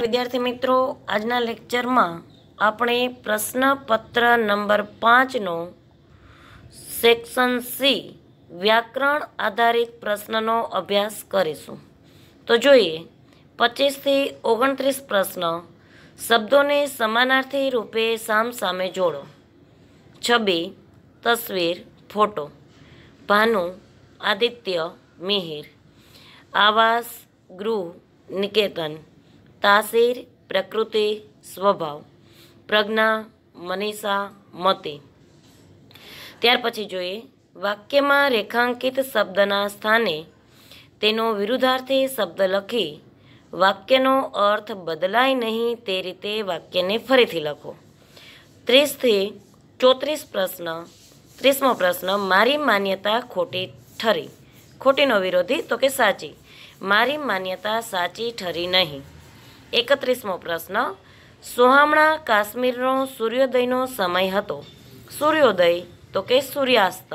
વિદ્યાર્થી મિત્રો આજના લેક્ચરમાં આપણે પ્રશ્નપત્ર નંબર પાંચનો સેક્શન સી વ્યાકરણ આધારિત પ્રશ્નનો અભ્યાસ કરીશું તો જોઈએ પચીસથી ઓગણત્રીસ પ્રશ્ન શબ્દોને સમાનાર્થી રૂપે સામસામે જોડો છબી તસવીર ફોટો ભાનુ આદિત્ય મિહિર આવાસ ગૃહ નિકેતન તાસીર પ્રકૃતિ સ્વભાવ પ્રજ્ઞા મનીષા મતે ત્યાર પછી જોઈએ વાક્યમાં રેખાંકિત શબ્દના સ્થાને તેનો વિરુદ્ધાર્થી શબ્દ લખી વાક્યનો અર્થ બદલાય નહીં તે રીતે વાક્યને ફરીથી લખો ત્રીસથી ચોત્રીસ પ્રશ્ન ત્રીસમો પ્રશ્ન મારી માન્યતા ખોટી ઠરી ખોટીનો વિરોધી તો કે સાચી મારી માન્યતા સાચી ઠરી નહીં એકત્રીસમો પ્રશ્ન સોહામણા કાશ્મીરનો સૂર્યોદયનો સમય હતો સૂર્યોદય તો કે સૂર્યાસ્ત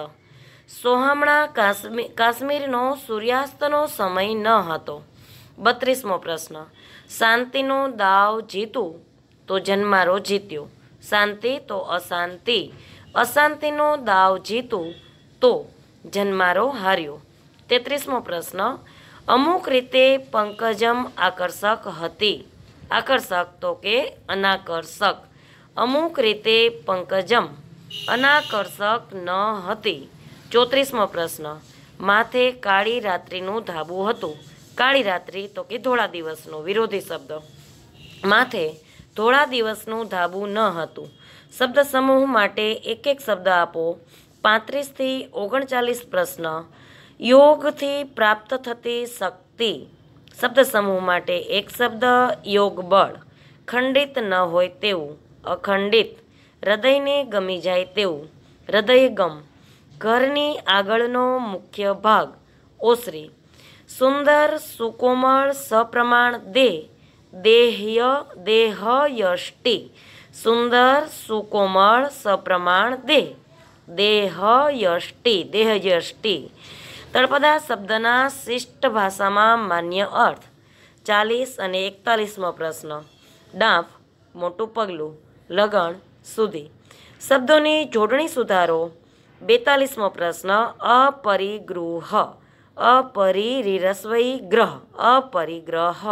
સોહામણા કાશ્મીર કાશ્મીરનો સૂર્યાસ્તનો સમય ન હતો બત્રીસમો પ્રશ્ન શાંતિનો દાવ જીતું તો જન્મારો જીત્યો શાંતિ તો અશાંતિ અશાંતિનો દાવ જીતું તો જન્મારો હાર્યો તેત્રીસમો પ્રશ્ન અમુક રીતે પંકજમ આકર્ષક હતી આકર્ષક તો કે અનાકર્ષક અમુક રીતે પંકજમ અનાકર્ષક ન હતી ચોત્રીસમો પ્રશ્ન માથે કાળી રાત્રિનું ધાબું હતું કાળી રાત્રિ તો કે ધોળા દિવસનો વિરોધી શબ્દ માથે ધોળા દિવસનું ધાબું ન હતું શબ્દ સમૂહ માટે એક એક શબ્દ આપો પાંત્રીસથી ઓગણચાલીસ પ્રશ્ન યોગથી પ્રાપ્ત થતી શક્તિ શબ્દ સમૂહ માટે એક શબ્દ યોગ બળ ખંડિત ન હોય તેવું અખંડિત હૃદયને ગમી જાય તેવું હૃદયગમ ઘરની આગળનો મુખ્ય ભાગ ઓસરી સુંદર સુકોમળ સપ્રમાણ દેહ દેહ્ય દેહયષ્ટિ સુંદર સુકોમળ સપ્રમાણ દેહ દેહયષ્ટિ દેહયષ્ટિ તળપદા શબ્દના શિષ્ટ ભાષામાં માન્ય અર્થ ચાલીસ અને એકતાલીસમો પ્રશ્ન ડાંફ મોટું પગલું લગણ સુધી શબ્દોની જોડણી સુધારો બેતાલીસમો પ્રશ્ન અપરિગૃહ અપરિરસવઈ ગ્રહ અપરિગ્રહ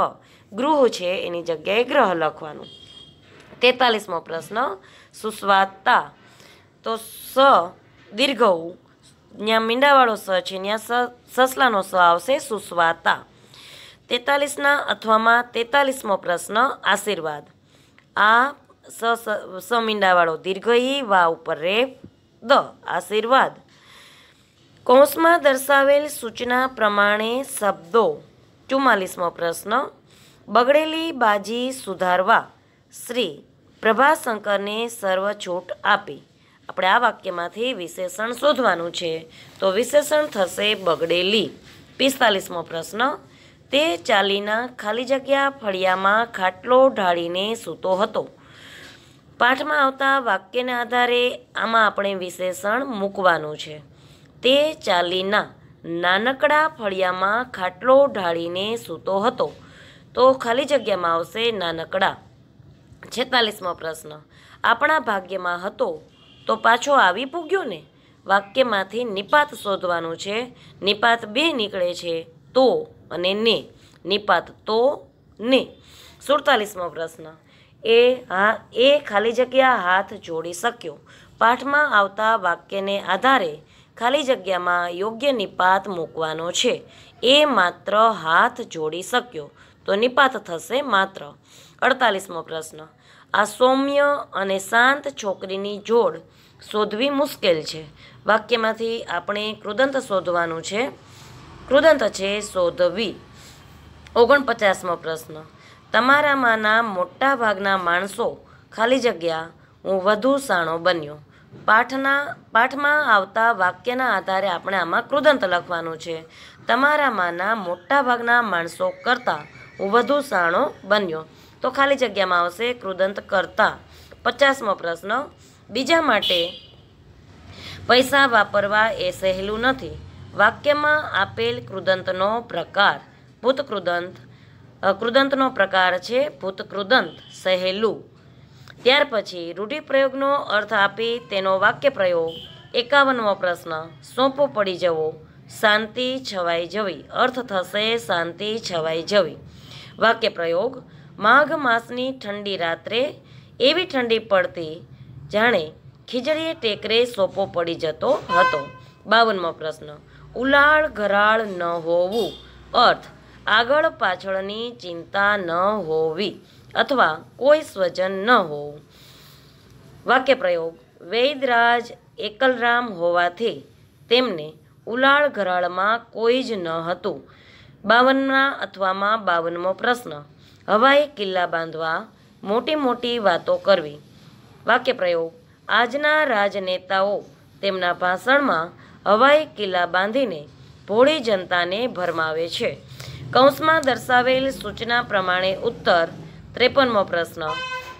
ગૃહ છે એની જગ્યાએ ગ્રહ લખવાનું તેતાલીસમો પ્રશ્ન સુસ્વાતા તો સ દીર્ઘ જ્યાં મીંડાવાળો સ છે ત્યાં સસલાનો સ આવશે સુસ્વાતા તેતાલીસના અથવામાં તેતાલીસમો પ્રશ્ન આશીર્વાદ આ સ સ મીંડાવાળો દીર્ઘ ઈ વા ઉપર રેફ દ આશીર્વાદ કૌંસમાં દર્શાવેલ સૂચના પ્રમાણે શબ્દો ચુમ્માલીસમો પ્રશ્ન બગડેલી બાજી સુધારવા શ્રી પ્રભાશંકરને સર્વ છૂટ આપી આપણે આ વાક્યમાંથી વિશેષણ શોધવાનું છે તો વિશેષણ થશે બગડેલી પિસ્તાલીસમો પ્રશ્ન તે ચાલીના ખાલી જગ્યા ફળિયામાં ખાટલો ઢાળીને સૂતો હતો પાઠમાં આવતા વાક્યના આધારે આમાં આપણે વિશેષણ મૂકવાનું છે તે ચાલીના નાનકડા ફળિયામાં ખાટલો ઢાળીને સૂતો હતો તો ખાલી જગ્યામાં આવશે નાનકડા છેતાલીસમો પ્રશ્ન આપણા ભાગ્યમાં હતો તો પાછો આવી પૂગ્યો ને વાક્યમાંથી નિપાત શોધવાનું છે નિપાત બે નીકળે છે તો અને ને નિપાત તો ને સુડતાલીસમો પ્રશ્ન એ હા એ ખાલી જગ્યા હાથ જોડી શક્યો પાઠમાં આવતા વાક્યને આધારે ખાલી જગ્યામાં યોગ્ય નિપાત મૂકવાનો છે એ માત્ર હાથ જોડી શક્યો તો નિપાત થશે માત્ર અડતાલીસમો પ્રશ્ન આ સૌમ્ય અને શાંત છોકરીની જોડ શોધવી મુશ્કેલ છે વાક્યમાંથી આપણે કૃદંત શોધવાનું છે કૃદંત છે શોધવી ઓગણપચાસમો પ્રશ્ન તમારામાંના મોટા ભાગના માણસો ખાલી જગ્યા હું વધુ સાણો બન્યો પાઠના પાઠમાં આવતા વાક્યના આધારે આપણે આમાં કૃદંત લખવાનું છે તમારામાંના મોટા ભાગના માણસો કરતાં હું વધુ સાણો બન્યો તો ખાલી જગ્યામાં આવશે કૃદંત કરતાં પચાસમો પ્રશ્ન બીજા માટે પૈસા વાપરવા એ સહેલું નથી વાક્યમાં આપેલ કૃદંતનો પ્રકાર ભૂતકૃદંત કૃદંતનો પ્રકાર છે ભૂતકૃદંત સહેલું ત્યાર પછી રૂઢિપ્રયોગનો અર્થ આપી તેનો વાક્ય પ્રયોગ એકાવનમો પ્રશ્ન સોંપો પડી જવો શાંતિ છવાઈ જવી અર્થ થશે શાંતિ છવાઈ જવી વાક્ય પ્રયોગ માઘ માસની ઠંડી રાત્રે એવી ઠંડી પડતી જાણે ખીજડીએ ટેકરે સોપો પડી જતો હતો બાવનમો પ્રશ્ન ઉલાળ ઘરાળ ન હોવું અર્થ આગળ પાછળની ચિંતા ન હોવી અથવા કોઈ સ્વજન ન હોવું વાક્ય પ્રયોગ વૈદરાજ એકલરામ હોવાથી તેમને ઉલાળ ઘરાળમાં કોઈ જ ન હતું બાવનના અથવામાં બાવનમો પ્રશ્ન હવાઈ કિલ્લા બાંધવા મોટી મોટી વાતો કરવી વાક્ય પ્રયોગ આજના રાજનેતાઓ તેમના ભાષણમાં હવાઈ કિલ્લા બાંધીને ભોળી જનતાને ભરમાવે છે કૌંસમાં દર્શાવેલ સૂચના પ્રમાણે ઉત્તર ત્રેપનમો પ્રશ્ન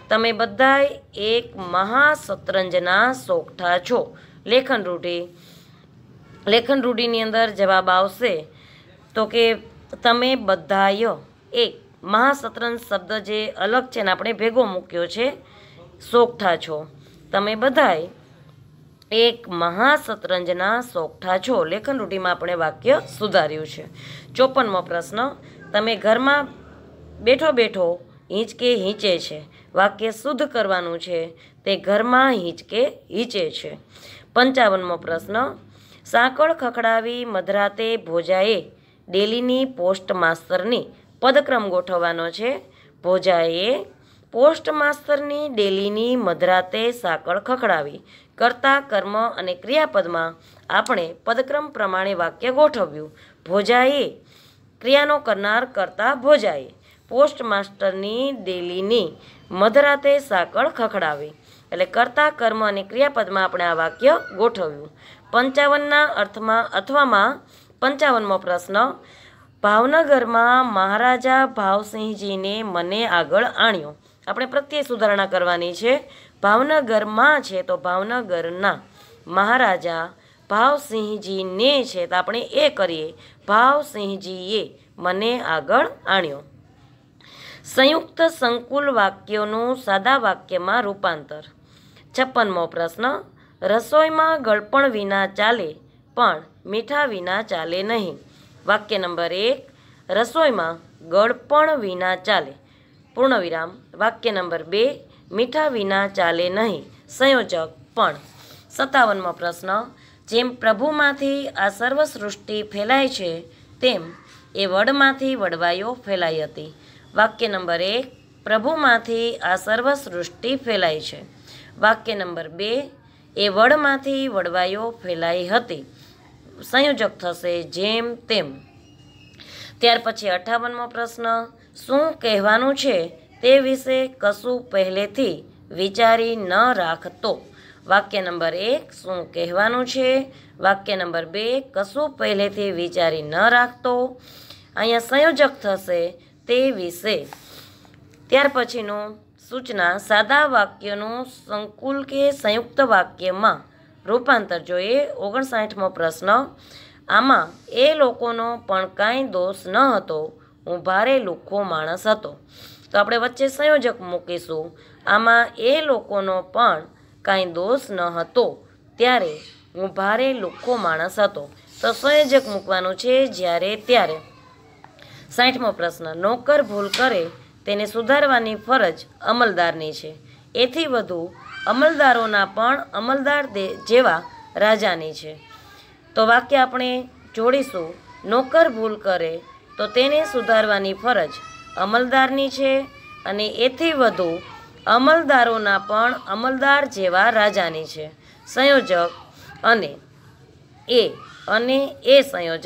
તમે બધાએ એક મહાશતરંજના સોગઠા છો લેખન રૂઢિ લેખન રૂઢિની અંદર જવાબ આવશે તો કે તમે બધાય એક મહાશતરંજ શબ્દ જે અલગ છે ને આપણે ભેગો મૂક્યો છે સોગઠા છો તમે બધાય એક મહાશતરંજના સોગઠા છો લેખન રૂઢિમાં આપણે વાક્ય સુધાર્યું છે ચોપનમો પ્રશ્ન તમે ઘરમાં બેઠો બેઠો હિંચકે હિંચે છે વાક્ય શુદ્ધ કરવાનું છે તે ઘરમાં હિંચકે હિંચે છે પંચાવનમો પ્રશ્ન સાંકળ ખખડાવી મધરાતે ભોજાએ ડેલીની પોસ્ટ માસ્તરની પદક્રમ ગોઠવવાનો છે ભોજાએ પોસ્ટ માસ્તરની ડેલીની મધરાતે સાંકળ ખખડાવી કરતા કર્મ અને ક્રિયાપદમાં આપણે પદક્રમ પ્રમાણે વાક્ય ગોઠવ્યું ભોજાએ ક્રિયાનો કરનાર કરતા ભોજાએ પોસ્ટ માસ્ટરની ડેલીની મધરાતે સાંકળ ખખડાવી એટલે કરતા કર્મ અને ક્રિયાપદમાં આપણે આ વાક્ય ગોઠવ્યું પંચાવનના અર્થમાં અથવામાં પંચાવનમો પ્રશ્ન ભાવનગરમાં મહારાજા ભાવસિંહજીને મને આગળ આણ્યો આપણે પ્રત્યે સુધારણા કરવાની છે ભાવનગરમાં છે તો ભાવનગરના મહારાજા ભાવસિંહજીને છે તો આપણે એ કરીએ ભાવસિંહજીએ મને આગળ આણ્યો સંયુક્ત સંકુલ વાક્યોનું સાદા વાક્યમાં રૂપાંતર છપ્પનમો પ્રશ્ન રસોઈમાં ગળપણ વિના ચાલે પણ મીઠા વિના ચાલે નહીં વાક્ય નંબર એક રસોઈમાં ગળપણ વિના ચાલે પૂર્ણ વિરામ વાક્ય નંબર બે મીઠા વિના ચાલે નહીં સંયોજક પણ સત્તાવનમો પ્રશ્ન જેમ પ્રભુમાંથી આ સર્વ ફેલાય છે તેમ એ વડમાંથી વડવાઈઓ ફેલાઈ હતી વાક્ય નંબર એક પ્રભુમાંથી આ સર્વ ફેલાય છે વાક્ય નંબર બે એ વડમાંથી વડવાઈઓ ફેલાઈ હતી સંયોજક થશે જેમ તેમ ત્યાર પછી અઠાવનમો પ્રશ્ન શું કહેવાનું છે તે વિશે કશું પહેલેથી વિચારી ન રાખતો વાક્ય નંબર એક શું કહેવાનું છે વાક્ય નંબર બે કશું પહેલેથી વિચારી ન રાખતો અહીંયા સંયોજક થશે તે વિશે ત્યાર પછીનું સૂચના સાદા વાક્યનું સંકુલ કે સંયુક્ત વાક્યમાં રૂપાંતર જોઈએ ઓગણસાઠમો પ્રશ્ન આમાં એ લોકોનો પણ કાંઈ દોષ ન હતો હું ભારે લુખ્ખો માણસ હતો તો આપણે વચ્ચે સંયોજક મૂકીશું આમાં એ લોકોનો પણ કાંઈ દોષ ન હતો ત્યારે હું ભારે લુખ્ખો માણસ હતો તો સંયોજક મૂકવાનું છે જ્યારે ત્યારે સાઠમો પ્રશ્ન નોકર ભૂલ કરે તેને સુધારવાની ફરજ અમલદારની છે એથી વધુ અમલદારોના પણ અમલદાર જેવા રાજાની છે તો વાક્ય આપણે જોડીશું નોકર ભૂલ કરે તો તેને સુધારવાની ફરજ અમલદારની છે અને એથી વધુ અમલદારોના પણ અમલદાર જેવા રાજાની છે સંયોજક અને એ અને એ સંયોજક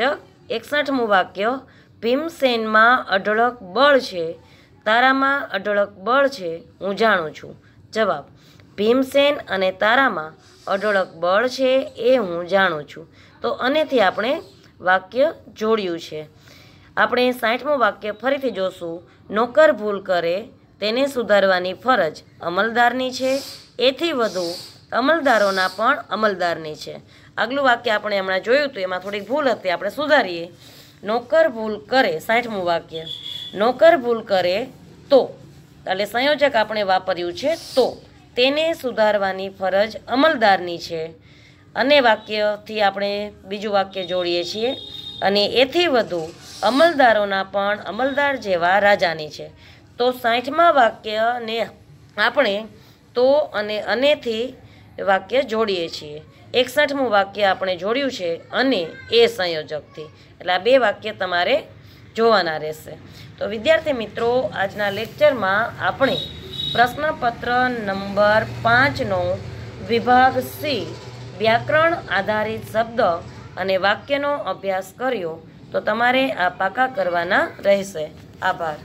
એકસઠમું વાક્ય ભીમસેનમાં અઢળક બળ છે તારામાં અઢળક બળ છે હું જાણું છું જવાબ ભીમસેન અને તારામાં અઢળક બળ છે એ હું જાણું છું તો અનેથી આપણે વાક્ય જોડ્યું છે આપણે સાઠમું વાક્ય ફરીથી જોશું નોકર ભૂલ કરે તેને સુધારવાની ફરજ અમલદારની છે એથી વધુ અમલદારોના પણ અમલદારની છે આગલું વાક્ય આપણે હમણાં જોયું હતું એમાં થોડીક ભૂલ હતી આપણે સુધારીએ નોકર ભૂલ કરે સાઠમું વાક્ય નોકર ભૂલ કરે તો એટલે સંયોજક આપણે વાપર્યું છે તો તેને સુધારવાની ફરજ અમલદારની છે અને વાક્યથી આપણે બીજું વાક્ય જોડીએ છીએ અને એથી વધુ અમલદારોના પણ અમલદાર જેવા રાજાની છે તો સાઠમા વાક્યને આપણે તો અને અનેથી વાક્ય જોડીએ છીએ એકસઠમું વાક્ય આપણે જોડ્યું છે અને એ સંયોજકથી એટલે આ બે વાક્ય તમારે જોવાના રહેશે તો વિદ્યાર્થી મિત્રો આજના લેક્ચરમાં આપણે પ્રશ્નપત્ર નંબર પાંચનો વિભાગ સી વ્યાકરણ આધારિત શબ્દ અને વાક્યનો અભ્યાસ કર્યો તો તમારે આ પાકા કરવાના રહેશે આભાર